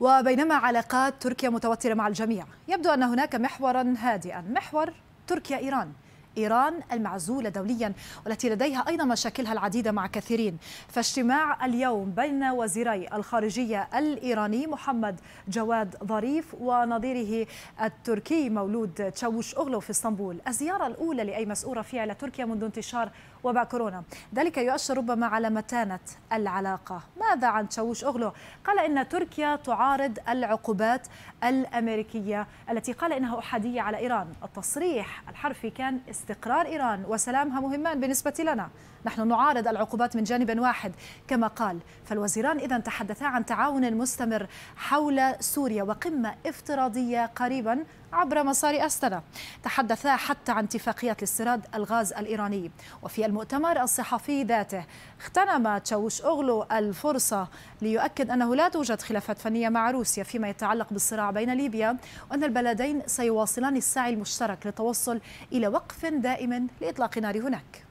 وبينما علاقات تركيا متوترة مع الجميع يبدو أن هناك محورا هادئا محور تركيا إيران إيران المعزولة دوليا والتي لديها أيضا مشاكلها العديدة مع كثيرين فاجتماع اليوم بين وزيري الخارجية الإيراني محمد جواد ظريف ونظيره التركي مولود تشاوش أغلو في اسطنبول الزيارة الأولى لأي مسؤول رفيع إلى تركيا منذ انتشار وباء كورونا ذلك يؤشر ربما على متانة العلاقة ماذا عن تشاوش أغلو؟ قال إن تركيا تعارض العقوبات الأمريكية التي قال إنها أحادية على إيران التصريح الحرفي كان است استقرار إيران وسلامها مهمان بالنسبة لنا نحن نعارض العقوبات من جانب واحد كما قال فالوزيران إذا تحدثا عن تعاون مستمر حول سوريا وقمة افتراضية قريبا عبر مسار أستنا تحدثا حتى عن اتفاقية لاستيراد الغاز الإيراني وفي المؤتمر الصحفي ذاته اغتنم تشاوش أغلو الفرصة ليؤكد أنه لا توجد خلافات فنية مع روسيا فيما يتعلق بالصراع بين ليبيا وأن البلدين سيواصلان السعي المشترك للتوصل إلى وقف دائم لإطلاق نار هناك